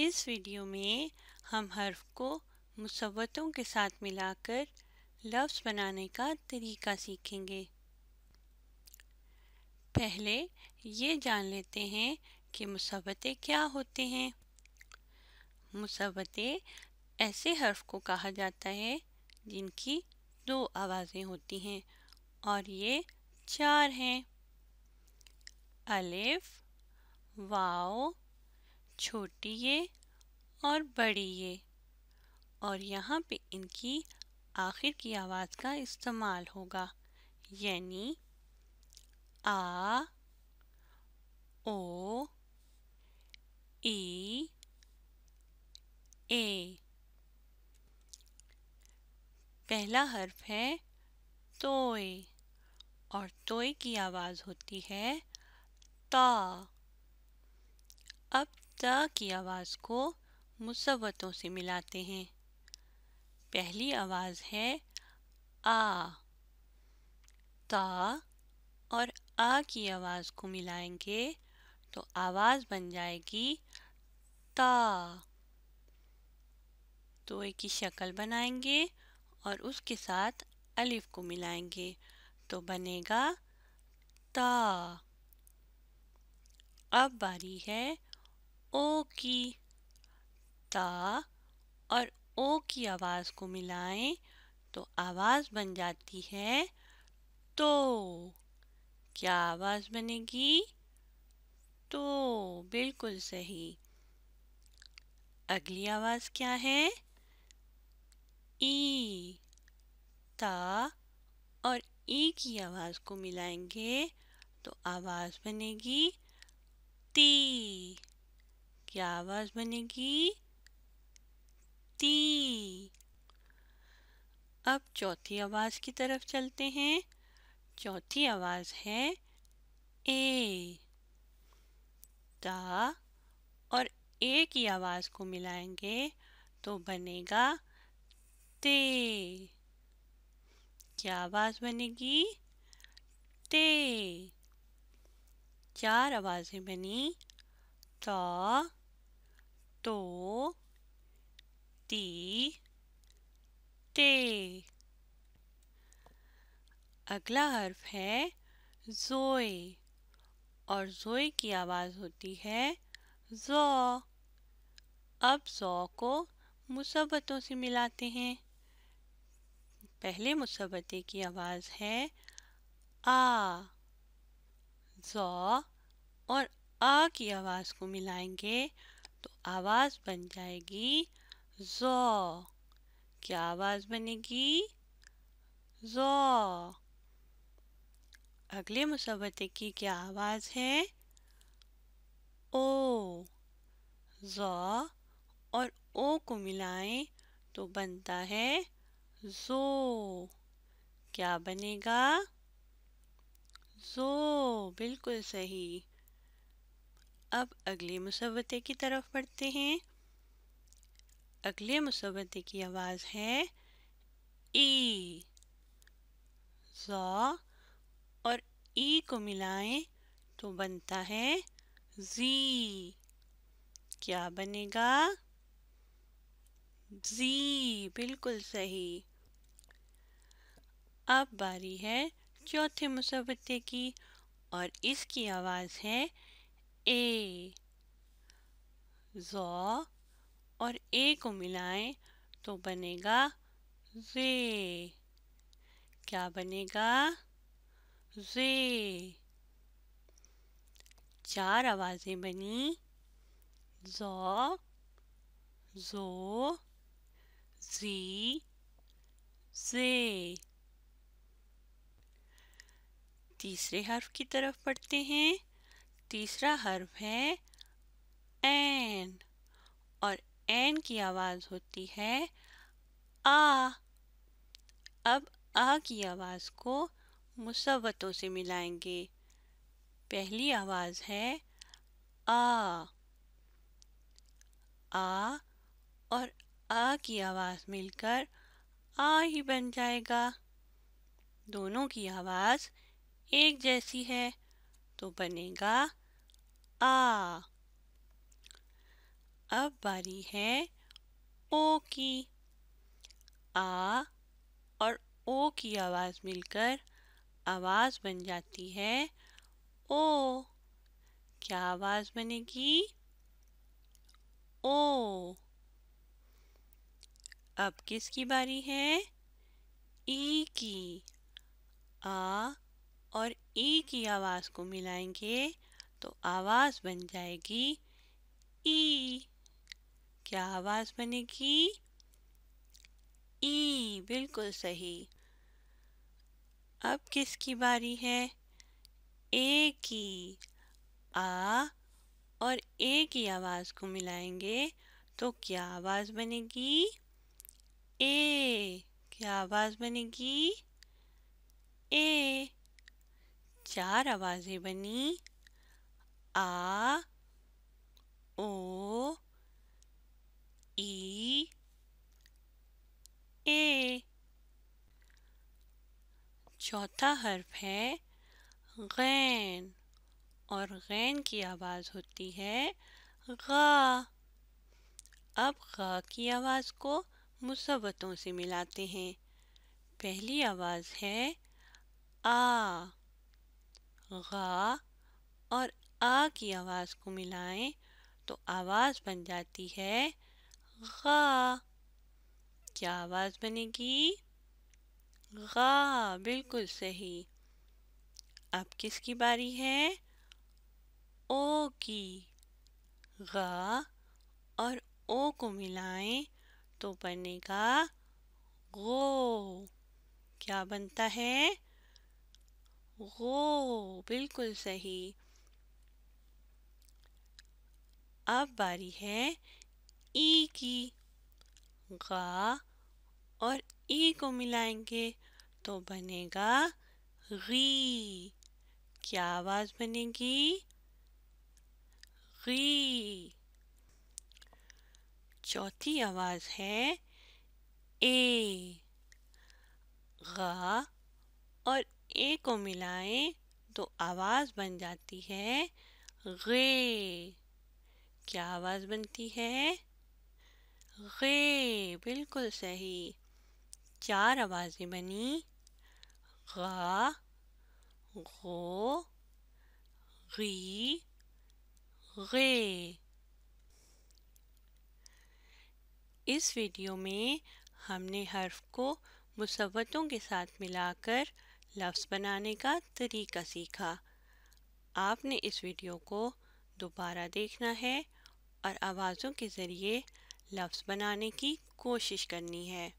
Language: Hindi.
इस वीडियो में हम हर्फ को मुसवतों के साथ मिलाकर लफ्ज़ बनाने का तरीका सीखेंगे पहले ये जान लेते हैं कि मुसवतें क्या होते हैं मुसवतें ऐसे हर्फ को कहा जाता है जिनकी दो आवाज़ें होती हैं और ये चार हैं अलिफ वाओ छोटी ये और बड़ी ये और यहाँ पे इनकी आखिर की आवाज़ का इस्तेमाल होगा यानी आ ओ ई ए पहला हर्फ है तोय और तोय की आवाज़ होती है ता अब की आवाज़ को मुसवतों से मिलाते हैं पहली आवाज़ है आ ता और आ की आवाज़ को मिलाएंगे तो आवाज़ बन जाएगी ता तो एक की शक्ल बनाएंगे और उसके साथ अलिफ को मिलाएंगे तो बनेगा ता अब बारी है ओ की ता और ओ की आवाज़ को मिलाएं तो आवाज़ बन जाती है तो क्या आवाज़ बनेगी तो बिल्कुल सही अगली आवाज़ क्या है ई ता और ई की आवाज़ को मिलाएंगे तो आवाज़ बनेगी ती क्या आवाज बनेगी ती अब चौथी आवाज की तरफ चलते हैं चौथी आवाज है ए ता और ए की आवाज को मिलाएंगे तो बनेगा ते क्या आवाज बनेगी ते चार आवाजें बनी तो do, di, de अगला हर्फ है जोए और जोए की आवाज़ होती है जो अब जो को मुसबतों से मिलाते हैं पहले मुसबते की आवाज़ है आ जो और आ की आवाज़ को मिलाएंगे आवाज़ बन जाएगी जो क्या आवाज़ बनेगी जो अगले मुसवते की क्या आवाज़ है ओ जो और ओ को मिलाएं तो बनता है जो क्या बनेगा जो बिल्कुल सही अब अगले मुसवते की तरफ बढ़ते हैं अगले मुसवते की आवाज़ है ई ज़ा और ई को मिलाएं तो बनता है जी क्या बनेगा जी बिल्कुल सही अब बारी है चौथे मुसवते की और इसकी आवाज़ है ए जो और ए को मिलाएं तो बनेगा जे क्या बनेगा जे चार आवाज़ें बनी जो ज़ो जी जे तीसरे हर्फ की तरफ पढ़ते हैं तीसरा हर्फ है एन और एन की आवाज़ होती है आ अब आ की आवाज़ को मुसवतों से मिलाएंगे पहली आवाज़ है आ आ और आ की आवाज़ मिलकर आ ही बन जाएगा दोनों की आवाज़ एक जैसी है तो बनेगा आ अब बारी है ओ की आ और ओ की आवाज़ मिलकर आवाज़ बन जाती है ओ क्या आवाज़ बनेगी ओ अब किसकी बारी है ई की आ और ई की आवाज़ को मिलाएंगे तो आवाज बन जाएगी ई क्या आवाज बनेगी ई बिल्कुल सही अब किसकी बारी है ए की आ और ए की आवाज़ को मिलाएंगे तो क्या आवाज़ बनेगी ए क्या आवाज़ बनेगी ए चार आवाज़ें बनी a o e ए चौथा हर्फ है गैन और गैन की आवाज़ होती है गा अब गा की आवाज़ को मुसबतों से मिलाते हैं पहली आवाज़ है आ गा और आ की आवाज़ को मिलाएं तो आवाज़ बन जाती है गा क्या आवाज़ बनेगी गा बिल्कुल सही अब किसकी बारी है ओ की गा और ओ को मिलाएं तो बनेगा गो क्या बनता है गो बिल्कुल सही अब बारी है ई की गा और ई को मिलाएंगे तो बनेगा गी क्या आवाज़ बनेगी गी चौथी आवाज़ है ए गा और ए को मिलाएं तो आवाज़ बन जाती है गे क्या आवाज़ बनती है गे बिल्कुल सही चार आवाज़ें बनी गा गो गी गे इस वीडियो में हमने हर्फ को मुसवतों के साथ मिलाकर लफ्ज़ बनाने का तरीका सीखा आपने इस वीडियो को दोबारा देखना है और आवाज़ों के ज़रिए लफ्ज़ बनाने की कोशिश करनी है